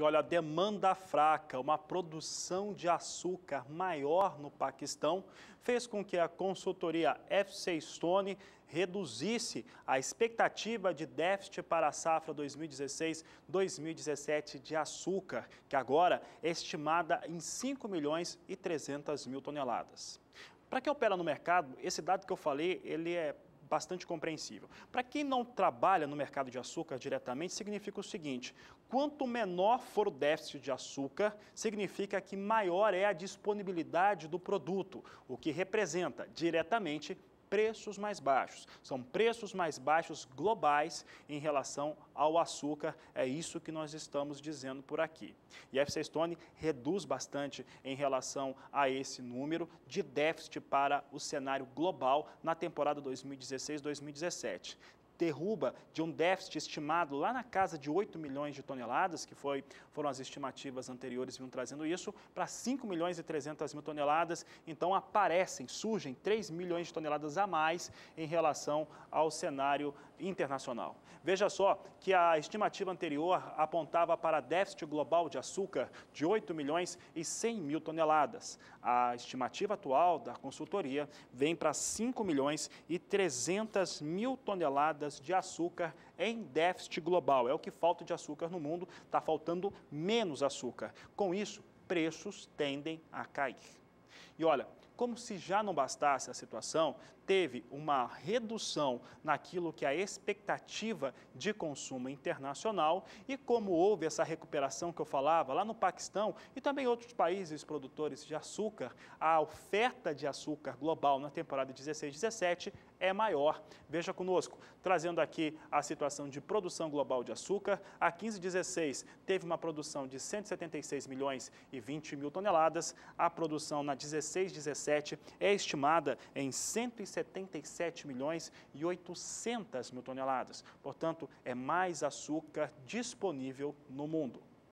E olha, a demanda fraca, uma produção de açúcar maior no Paquistão, fez com que a consultoria FC Stone reduzisse a expectativa de déficit para a safra 2016-2017 de açúcar, que agora é estimada em 5 milhões e 300 mil toneladas. Para quem opera no mercado, esse dado que eu falei, ele é bastante compreensível. Para quem não trabalha no mercado de açúcar diretamente, significa o seguinte: quanto menor for o déficit de açúcar, significa que maior é a disponibilidade do produto, o que representa diretamente preços mais baixos. São preços mais baixos globais em relação ao açúcar. É isso que nós estamos dizendo por aqui. E a FC Stone reduz bastante em relação a esse número de déficit para o cenário global na temporada 2016-2017 derruba de um déficit estimado lá na casa de 8 milhões de toneladas, que foi, foram as estimativas anteriores vinham trazendo isso, para 5 milhões e 300 mil toneladas. Então aparecem, surgem 3 milhões de toneladas a mais em relação ao cenário internacional. Veja só que a estimativa anterior apontava para déficit global de açúcar de 8 milhões e 100 mil toneladas. A estimativa atual da consultoria vem para 5 milhões e 300 mil toneladas toneladas de açúcar em déficit global. É o que falta de açúcar no mundo, está faltando menos açúcar. Com isso, preços tendem a cair. E olha, como se já não bastasse a situação, teve uma redução naquilo que é a expectativa de consumo internacional e como houve essa recuperação que eu falava lá no Paquistão e também outros países produtores de açúcar, a oferta de açúcar global na temporada 16/17 é maior. Veja conosco, trazendo aqui a situação de produção global de açúcar. A 15/16 teve uma produção de 176 milhões e 20 mil toneladas. A produção na 16/17 2017 é estimada em 177 milhões e 800 mil toneladas. Portanto, é mais açúcar disponível no mundo.